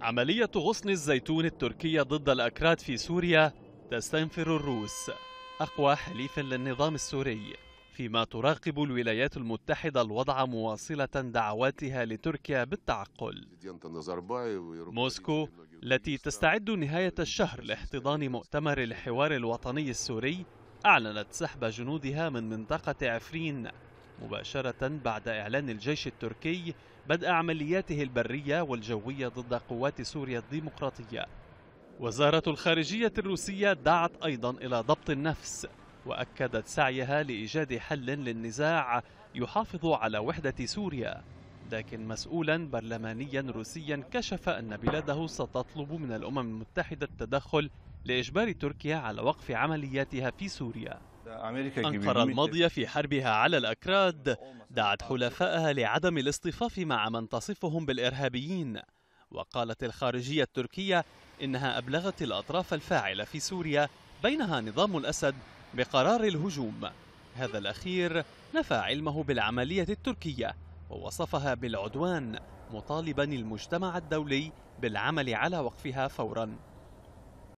عملية غصن الزيتون التركية ضد الأكراد في سوريا تستنفر الروس أقوى حليف للنظام السوري فيما تراقب الولايات المتحدة الوضع مواصلة دعواتها لتركيا بالتعقل موسكو التي تستعد نهاية الشهر لاحتضان مؤتمر الحوار الوطني السوري أعلنت سحب جنودها من منطقة عفرين مباشرة بعد إعلان الجيش التركي بدء عملياته البرية والجوية ضد قوات سوريا الديمقراطية وزارة الخارجية الروسية دعت أيضا إلى ضبط النفس وأكدت سعيها لإيجاد حل للنزاع يحافظ على وحدة سوريا لكن مسؤولا برلمانيا روسيا كشف أن بلاده ستطلب من الأمم المتحدة التدخل لإجبار تركيا على وقف عملياتها في سوريا أنقرة الماضية في حربها على الأكراد دعت حلفائها لعدم الاصطفاف مع من تصفهم بالإرهابيين وقالت الخارجية التركية إنها أبلغت الأطراف الفاعلة في سوريا بينها نظام الأسد بقرار الهجوم هذا الأخير نفى علمه بالعملية التركية ووصفها بالعدوان مطالبا المجتمع الدولي بالعمل على وقفها فوراً